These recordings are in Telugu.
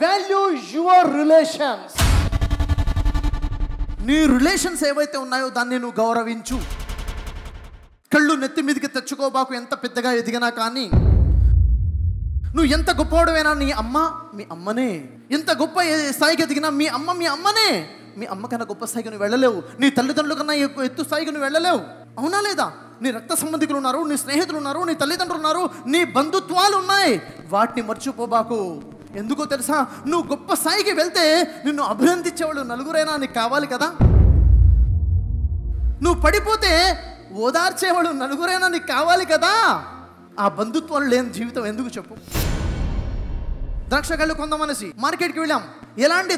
వాల్యూ యువర్ రిలేషన్స్ నీ రిలేషన్స్ ఏవైతే ఉన్నాయో దాన్ని నువ్వు గౌరవించు కళ్ళు నెత్తి మీదకి తెచ్చుకోబాకు ఎంత పెద్దగా ఎదిగినా కానీ నువ్వు ఎంత గొప్పవాడమైనా నీ అమ్మ మీ అమ్మనే ఎంత గొప్ప స్థాయికి ఎదిగినా మీ అమ్మ మీ అమ్మనే మీ అమ్మ కన్నా గొప్ప స్థాయికి నువ్వు వెళ్ళలేవు నీ తల్లిదండ్రుల కన్నా ఎత్తు స్థాయికి నువ్వు వెళ్ళలేవు అవునా లేదా నీ రక్త సంబంధికులు ఉన్నారు నీ స్నేహితులు ఉన్నారు నీ తల్లిదండ్రులు ఉన్నారు నీ బంధుత్వాలు ఉన్నాయి వాటిని మర్చిపోబాకు ఎందుకో తెలుసా నువ్వు గొప్ప స్థాయికి వెళ్తే నిన్ను అభినందించేవాళ్ళు నలుగురైనా నీకు కావాలి కదా నువ్వు పడిపోతే ఓదార్చేవాళ్ళు నలుగురైనా నీకు కావాలి కదా ఆ బంధుత్వాలు లేని జీవితం ఎందుకు చెప్పు ద్రాక్షకాయలు కొందామనేసి మార్కెట్కి వెళ్ళాం ఎలాంటి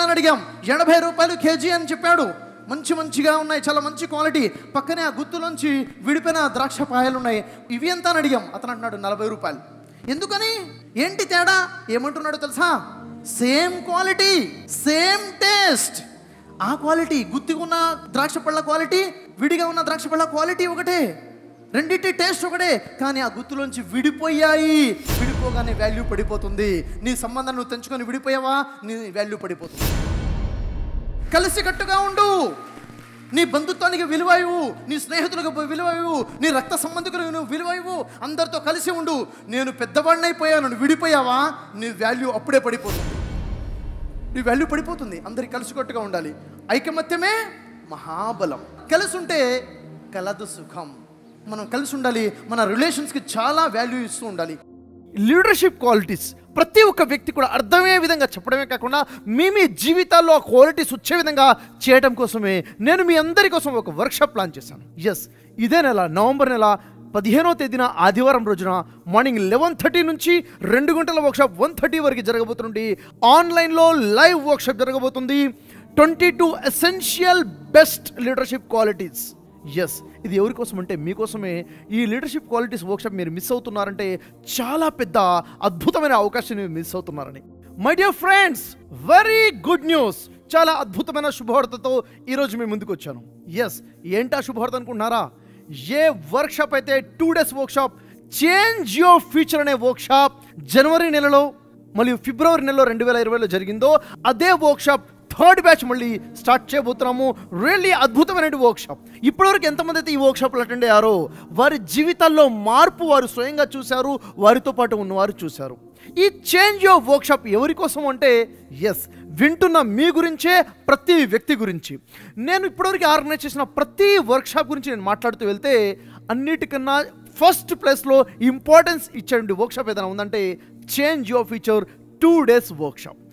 అని అడిగాం ఎనభై రూపాయలు కేజీ అని చెప్పాడు మంచి మంచిగా ఉన్నాయి చాలా మంచి క్వాలిటీ పక్కనే ఆ గుత్తులోంచి విడిపోయిన ద్రాక్ష పాయలు ఉన్నాయి ఇవి ఎంత అని అడిగాం అతను అంటున్నాడు నలభై రూపాయలు ఎందుకని ఏంటి తేడా ఏమంటున్నాడు తెలుసా సేమ్ క్వాలిటీ సేమ్ టేస్ట్ ఆ క్వాలిటీ గుత్తిగా ఉన్న ద్రాక్ష పళ్ళ క్వాలిటీ విడిగా ఉన్న ద్రాక్ష పళ్ళ క్వాలిటీ ఒకటే రెండింటి టేస్ట్ ఒకటే కానీ ఆ గుత్తులోంచి విడిపోయాయి విడిపోగానే వాల్యూ పడిపోతుంది నీ సంబంధాన్ని నువ్వు తెంచుకొని విడిపోయావా నీ వాల్యూ పడిపోతుంది కలిసి కట్టుగా ఉండు నీ బంధుత్వానికి విలువ ఇవ్వు నీ స్నేహితులకు విలువ ఇవ్వు నీ రక్త సంబంధికులకు నువ్వు విలువ ఇవ్వు అందరితో కలిసి ఉండు నేను పెద్దవాడినైపోయాను నువ్వు విడిపోయావా నీ వాల్యూ అప్పుడే పడిపోతుంది నీ వాల్యూ పడిపోతుంది అందరికి కొట్టుగా ఉండాలి ఐకమత్యమే మహాబలం కలిసి ఉంటే కలదు సుఖం మనం కలిసి ఉండాలి మన రిలేషన్స్కి చాలా వాల్యూ ఇస్తూ ఉండాలి లీడర్షిప్ క్వాలిటీస్ ప్రతి ఒక్క వ్యక్తి కూడా అర్థమయ్యే విధంగా చెప్పడమే కాకుండా మీ మీ జీవితాల్లో ఆ క్వాలిటీస్ వచ్చే విధంగా చేయడం కోసమే నేను మీ అందరి కోసం ఒక వర్క్షాప్ ప్లాన్ చేశాను ఎస్ ఇదే నెల నవంబర్ నెల పదిహేనో తేదీన ఆదివారం రోజున మార్నింగ్ లెవెన్ థర్టీ నుంచి రెండు గంటల వర్క్షాప్ వన్ థర్టీ వరకు జరగబోతుంది ఆన్లైన్లో లైవ్ వర్క్షాప్ జరగబోతుంది twenty two essential best leadership qualities yes ఇది ఎవరి కోసం అంటే మీకోసమే ఈ లీడర్షిప్ క్వాలిటీస్ వర్క్షాప్ మీరు మిస్ అవుతున్నారంటే చాలా పెద్ద అద్భుతమైన అవకాశం మిస్ అవుతున్నారని my dear friends very good news చాలా అద్భుతమైన శుభవార్తతో ఈరోజు మేము ముందుకు వచ్చాను ఎస్ ఏంటా శుభవార్త అనుకుంటున్నారా ఏ వర్క్షాప్ అయితే two days workshop change your future అనే వర్క్షాప్ జనవరి నెలలో మరియు ఫిబ్రవరి నెలలో రెండు వేల ఇరవైలో జరిగిందో అదే వర్క్షాప్ థర్డ్ బ్యాచ్ మళ్ళీ స్టార్ట్ చేయబోతున్నాము రియల్లీ అద్భుతమైన వర్క్షాప్ ఇప్పటివరకు ఎంతమంది అయితే ఈ వర్క్షాప్లు అటెండ్ అయ్యారో వారి జీవితాల్లో మార్పు వారు స్వయంగా చూశారు వారితో పాటు ఉన్నవారు చూశారు ఈ చేంజ్ ఆఫ్ వర్క్షాప్ ఎవరి కోసం అంటే ఎస్ వింటున్న మీ గురించే ప్రతి వ్యక్తి గురించి నేను ఇప్పటివరకు ఆర్గనైజ్ చేసిన ప్రతి వర్క్షాప్ గురించి నేను మాట్లాడుతూ వెళ్తే అన్నిటికన్నా ఫస్ట్ ప్లేస్లో ఇంపార్టెన్స్ ఇచ్చే వర్క్షాప్ ఏదైనా ఉందంటే change your future two days workshop